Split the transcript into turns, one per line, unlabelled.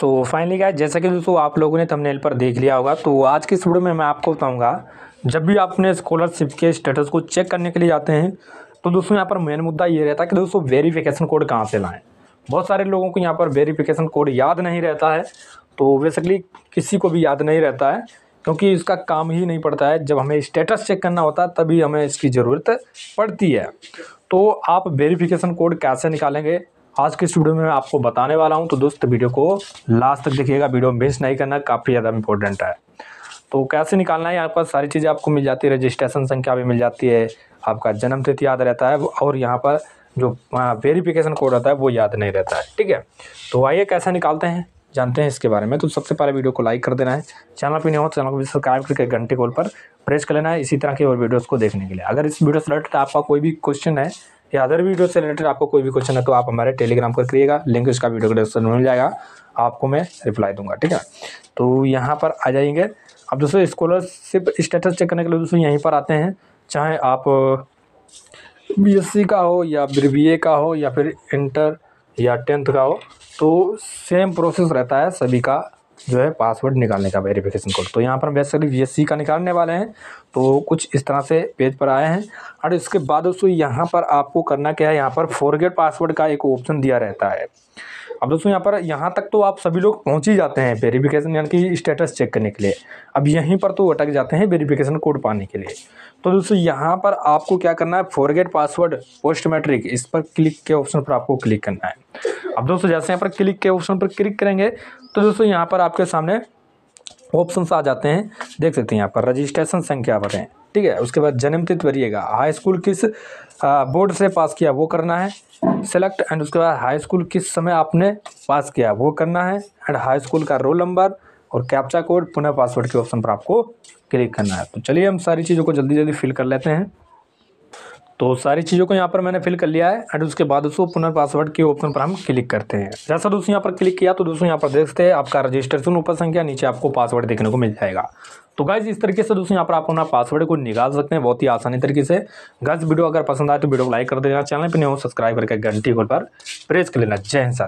so finally guys जैसा कि दोस्तों आप लोगों ने थंबनेल पर देख लिया होगा तो आज की इस वीडियो में मैं आपको बताऊंगा जब भी आप अपने स्कॉलरशिप के स्टेटस को चेक करने के लिए जाते हैं तो दोस्तों यहाँ पर मेन मुद्दा ये रहता है कि दोस्तों वेरीफिकेशन कोड कहाँ से लाएँ बहुत सारे लोगों को यहाँ पर वेरीफिकेशन कोड याद नहीं रहता है तो बेसिकली किसी को भी याद नहीं रहता है क्योंकि इसका काम ही नहीं पड़ता है जब हमें स्टेटस चेक करना होता है तभी हमें इसकी ज़रूरत पड़ती है तो आप वेरिफिकेशन कोड कैसे निकालेंगे आज के स्टूडियो में मैं आपको बताने वाला हूँ तो दोस्त वीडियो को लास्ट तक देखिएगा वीडियो मिस नहीं करना काफ़ी ज़्यादा इंपॉर्टेंट है तो कैसे निकालना है यहाँ पर सारी चीज़ें आपको मिल जाती है रजिस्ट्रेशन संख्या भी मिल जाती है आपका जन्म तिथि याद रहता है और यहाँ पर जो वेरिफिकेशन कोड रहता है वो याद नहीं रहता है ठीक है तो आइए कैसे निकालते हैं जानते हैं इसके बारे में तो सबसे पहले वीडियो को लाइक कर देना है चैनल पर नहीं हो तो चैनल को भी सब्सक्राइब करके घंटे कॉल पर प्रेस कर लेना है इसी तरह के और वीडियोज़ को देखने के लिए अगर इस वीडियो से रिलेटेड आपका कोई भी क्वेश्चन है या अदर वीडियो से रिलेटेड आपको कोई भी क्वेश्चन है तो आप हमारे टेलीग्राम पर करिएगा लिंक उसका वीडियो डिस्क्रिप्शन में मिल जाएगा आपको मैं रिप्लाई दूंगा ठीक है तो यहाँ पर आ जाएंगे अब दोस्तों स्कॉलरशिप स्टेटस चेक करने के लिए दोस्तों यहीं पर आते हैं चाहे आप बी uh, का हो या फिर बी का हो या फिर इंटर या टेंथ का हो तो सेम प्रोसेस रहता है सभी का जो है पासवर्ड निकालने का वेरिफिकेशन कोड तो यहाँ पर हम बेसिकली वी का निकालने वाले हैं तो कुछ इस तरह से पेज पर आए हैं और इसके बाद दोस्तों यहाँ पर आपको करना क्या है यहाँ पर फॉरगेट पासवर्ड का एक ऑप्शन दिया रहता है अब दोस्तों यहाँ पर यहाँ तक तो आप सभी लोग पहुँच ही जाते हैं वेरिफिकेशन यानी कि स्टेटस चेक करने के लिए अब यहीं पर तो अटक जाते हैं वेरिफिकेशन कोड पाने के लिए तो दोस्तों यहाँ पर आपको क्या करना है फॉरगेट पासवर्ड पोस्ट मैट्रिक इस पर क्लिक के ऑप्शन पर आपको क्लिक करना है अब दोस्तों जैसे यहाँ पर क्लिक के ऑप्शन पर क्लिक करेंगे तो दोस्तों यहाँ पर आपके सामने ऑप्शन आ जाते हैं देख सकते हैं यहाँ पर रजिस्ट्रेशन संख्या भरें ठीक है उसके बाद जन्म तिथि भरिएगा हाई स्कूल किस बोर्ड से पास किया वो करना है सेलेक्ट एंड उसके बाद हाई स्कूल किस समय आपने पास किया वो करना है एंड हाई स्कूल का रोल नंबर और कैप्चा कोड पुनः पासवर्ड के ऑप्शन पर आपको क्लिक करना है तो चलिए हम सारी चीज़ों को जल्दी जल्दी फिल कर लेते हैं तो सारी चीज़ों को यहाँ पर मैंने फिल कर लिया है एंड उसके बाद उसको पुनर्पासवर्ड पासवर्ड के ऑप्शन पर हम क्लिक करते हैं जैसा दोस्तों यहाँ पर क्लिक किया तो दोस्तों यहाँ पर देखते हैं आपका रजिस्ट्रेशन ऊपर संख्या नीचे आपको पासवर्ड देखने को मिल जाएगा तो गाइज इस तरीके से दोस्तों यहाँ पर आप अपना पासवर्ड को निकाल सकते हैं बहुत ही आसानी तरीके से गाइज वीडियो अगर पसंद आए तो वीडियो को लाइक कर देना चैनल पर नहीं हो सब्सक्राइब करके घंटी पर प्रेस कर लेना जय हिंद